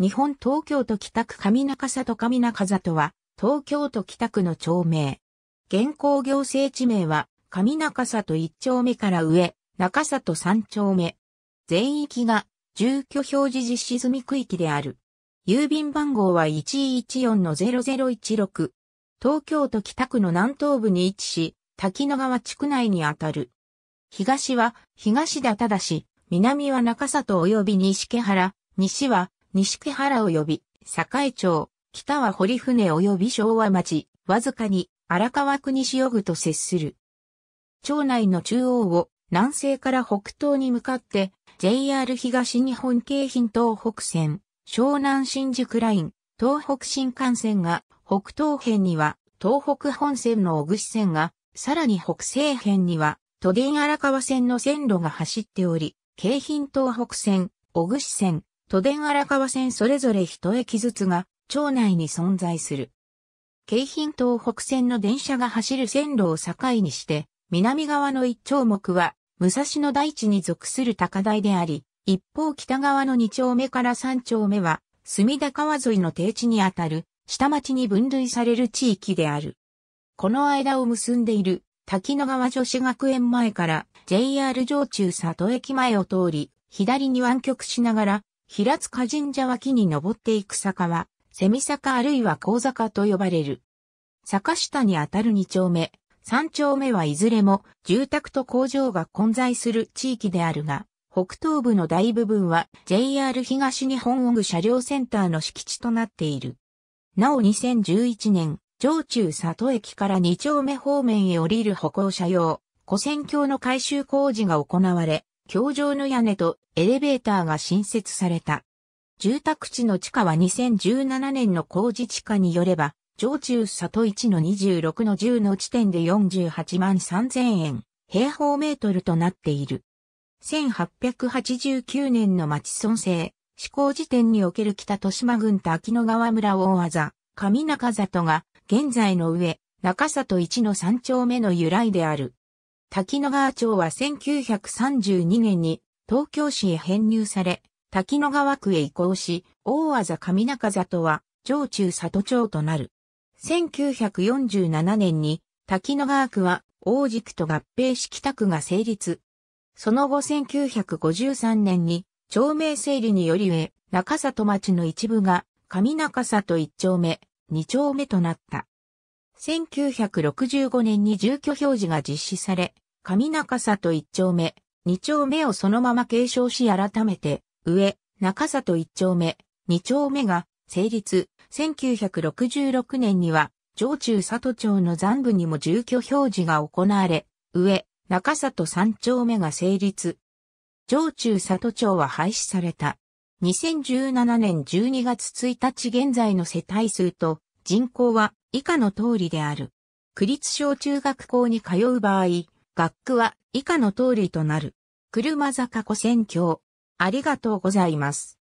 日本東京都北区上中里上中里は、東京都北区の町名。現行行政地名は、上中里1丁目から上、中里3丁目。全域が、住居表示実施済み区域である。郵便番号は114-0016。東京都北区の南東部に位置し、滝野川地区内にあたる。東は、東田ただし、南は中里及び西毛原、西は、西木原及び、栄町、北は堀船及び昭和町、わずかに荒川区西具と接する。町内の中央を南西から北東に向かって JR 東日本京浜東北線、湘南新宿ライン、東北新幹線が北東辺には東北本線の小串線が、さらに北西辺には都電荒川線の線路が走っており、京浜東北線、小串線、都電荒川線それぞれ一駅ずつが町内に存在する。京浜東北線の電車が走る線路を境にして、南側の一丁目は、武蔵野大地に属する高台であり、一方北側の二丁目から三丁目は、隅田川沿いの低地にあたる、下町に分類される地域である。この間を結んでいる、滝野川女子学園前から JR 上中里駅前を通り、左に湾曲しながら平塚神社脇に登っていく坂は、蝉坂あるいは高坂と呼ばれる。坂下にあたる2丁目、3丁目はいずれも住宅と工場が混在する地域であるが、北東部の大部分は JR 東日本オグ車両センターの敷地となっている。なお2011年、上中里駅から2丁目方面へ降りる歩行者用、古戦橋の改修工事が行われ、橋上の屋根とエレベーターが新設された。住宅地の地下は2017年の工事地下によれば、上中里1の26の10の地点で48万3000円、平方メートルとなっている。1889年の町村制、施行時点における北豊島郡と秋野川村大技、上中里が、現在の上、中里1の3丁目の由来である。滝野川町は1932年に東京市へ編入され、滝野川区へ移行し、大字上中里は上中里町となる。1947年に滝野川区は大軸と合併し北区が成立。その後1953年に町名整理により上中里町の一部が上中里一丁目、二丁目となった。1965年に住居表示が実施され、上中里一丁目、二丁目をそのまま継承し改めて、上、中里一丁目、二丁目が成立。1966年には、上中里町の残部にも住居表示が行われ、上、中里三丁目が成立。上中里町は廃止された。2017年12月1日現在の世帯数と人口は以下の通りである。区立小中学校に通う場合、学区は以下の通りとなる。車坂湖線橋。ありがとうございます。